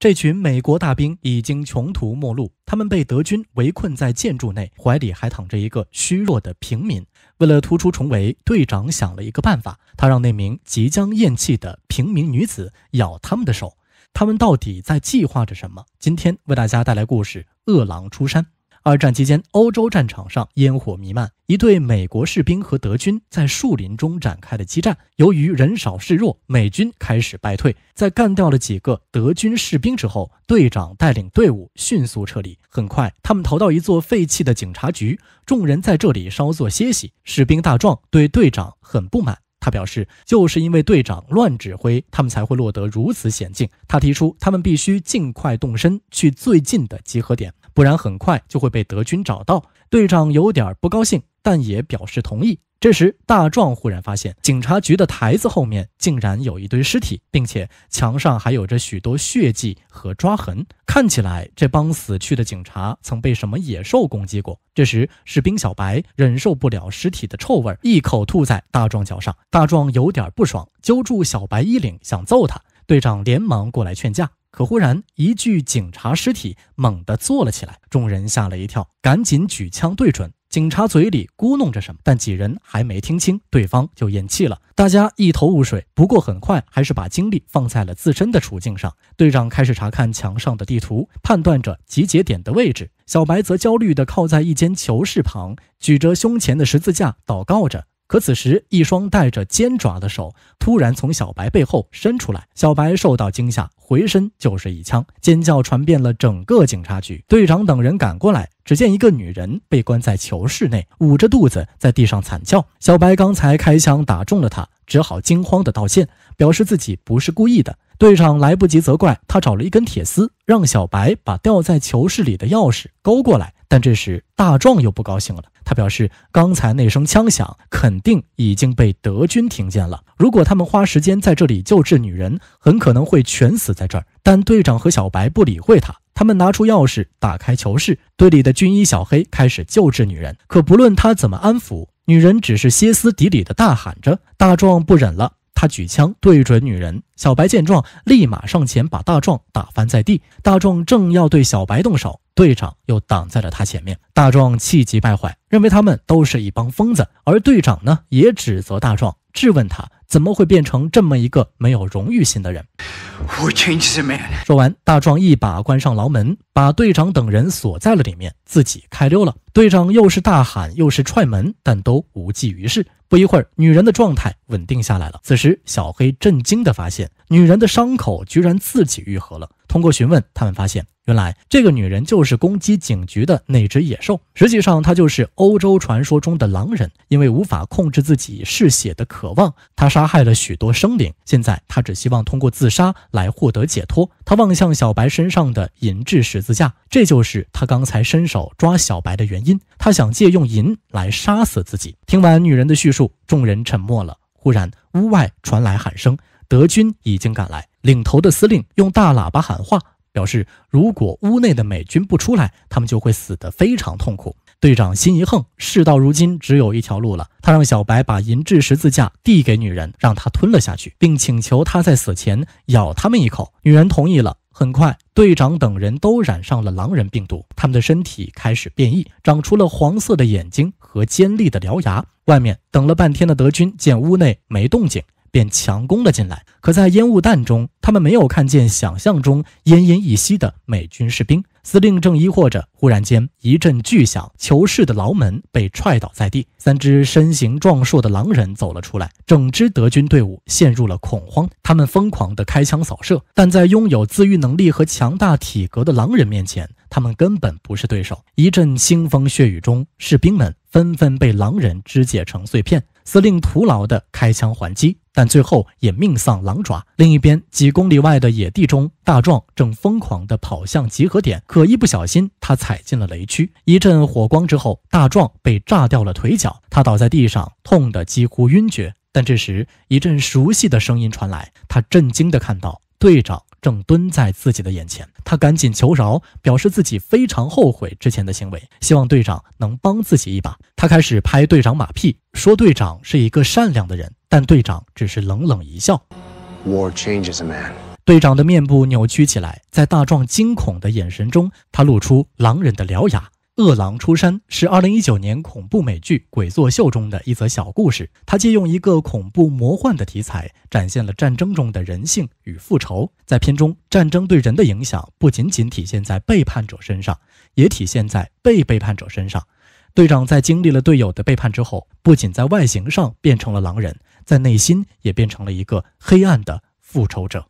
这群美国大兵已经穷途末路，他们被德军围困在建筑内，怀里还躺着一个虚弱的平民。为了突出重围，队长想了一个办法，他让那名即将咽气的平民女子咬他们的手。他们到底在计划着什么？今天为大家带来故事《饿狼出山》。二战期间，欧洲战场上烟火弥漫，一队美国士兵和德军在树林中展开了激战。由于人少势弱，美军开始败退。在干掉了几个德军士兵之后，队长带领队伍迅速撤离。很快，他们逃到一座废弃的警察局，众人在这里稍作歇息。士兵大壮对队长很不满，他表示就是因为队长乱指挥，他们才会落得如此险境。他提出，他们必须尽快动身去最近的集合点。不然很快就会被德军找到。队长有点不高兴，但也表示同意。这时，大壮忽然发现警察局的台子后面竟然有一堆尸体，并且墙上还有着许多血迹和抓痕，看起来这帮死去的警察曾被什么野兽攻击过。这时，士兵小白忍受不了尸体的臭味，一口吐在大壮脚上。大壮有点不爽，揪住小白衣领想揍他，队长连忙过来劝架。可忽然，一具警察尸体猛地坐了起来，众人吓了一跳，赶紧举枪对准。警察嘴里咕哝着什么，但几人还没听清，对方就咽气了。大家一头雾水，不过很快还是把精力放在了自身的处境上。队长开始查看墙上的地图，判断着集结点的位置。小白则焦虑地靠在一间囚室旁，举着胸前的十字架祷告着。可此时，一双带着尖爪的手突然从小白背后伸出来，小白受到惊吓，回身就是一枪，尖叫传遍了整个警察局。队长等人赶过来，只见一个女人被关在囚室内，捂着肚子在地上惨叫。小白刚才开枪打中了她，只好惊慌的道歉，表示自己不是故意的。队长来不及责怪他，找了一根铁丝，让小白把掉在囚室里的钥匙勾过来。但这时大壮又不高兴了，他表示刚才那声枪响肯定已经被德军听见了。如果他们花时间在这里救治女人，很可能会全死在这儿。但队长和小白不理会他，他们拿出钥匙打开囚室，队里的军医小黑开始救治女人。可不论他怎么安抚，女人只是歇斯底里的大喊着。大壮不忍了。他举枪对准女人，小白见状，立马上前把大壮打翻在地。大壮正要对小白动手，队长又挡在了他前面。大壮气急败坏，认为他们都是一帮疯子，而队长呢，也指责大壮，质问他。怎么会变成这么一个没有荣誉心的人？我说完，大壮一把关上牢门，把队长等人锁在了里面，自己开溜了。队长又是大喊，又是踹门，但都无济于事。不一会儿，女人的状态稳定下来了。此时，小黑震惊地发现，女人的伤口居然自己愈合了。通过询问，他们发现，原来这个女人就是攻击警局的那只野兽。实际上，她就是欧洲传说中的狼人。因为无法控制自己嗜血的渴望，她杀害了许多生灵。现在，她只希望通过自杀来获得解脱。她望向小白身上的银质十字架，这就是她刚才伸手抓小白的原因。她想借用银来杀死自己。听完女人的叙述，众人沉默了。忽然，屋外传来喊声：德军已经赶来。领头的司令用大喇叭喊话，表示如果屋内的美军不出来，他们就会死得非常痛苦。队长心一横，事到如今只有一条路了。他让小白把银质十字架递给女人，让她吞了下去，并请求她在死前咬他们一口。女人同意了。很快，队长等人都染上了狼人病毒，他们的身体开始变异，长出了黄色的眼睛和尖利的獠牙。外面等了半天的德军见屋内没动静。便强攻了进来，可在烟雾弹中，他们没有看见想象中奄奄一息的美军士兵。司令正疑惑着，忽然间一阵巨响，囚室的牢门被踹倒在地，三只身形壮硕的狼人走了出来，整支德军队伍陷入了恐慌，他们疯狂地开枪扫射，但在拥有自愈能力和强大体格的狼人面前，他们根本不是对手。一阵腥风血雨中，士兵们纷纷被狼人肢解成碎片，司令徒劳地开枪还击。但最后也命丧狼爪。另一边，几公里外的野地中，大壮正疯狂地跑向集合点，可一不小心，他踩进了雷区。一阵火光之后，大壮被炸掉了腿脚，他倒在地上，痛得几乎晕厥。但这时，一阵熟悉的声音传来，他震惊地看到队长正蹲在自己的眼前。他赶紧求饶，表示自己非常后悔之前的行为，希望队长能帮自己一把。他开始拍队长马屁，说队长是一个善良的人。但队长只是冷冷一笑。队长的面部扭曲起来，在大壮惊恐的眼神中，他露出狼人的獠牙。恶狼出山是2019年恐怖美剧《鬼作秀》中的一则小故事。他借用一个恐怖魔幻的题材，展现了战争中的人性与复仇。在片中，战争对人的影响不仅仅体现在背叛者身上，也体现在被背叛者身上。队长在经历了队友的背叛之后，不仅在外形上变成了狼人。在内心也变成了一个黑暗的复仇者。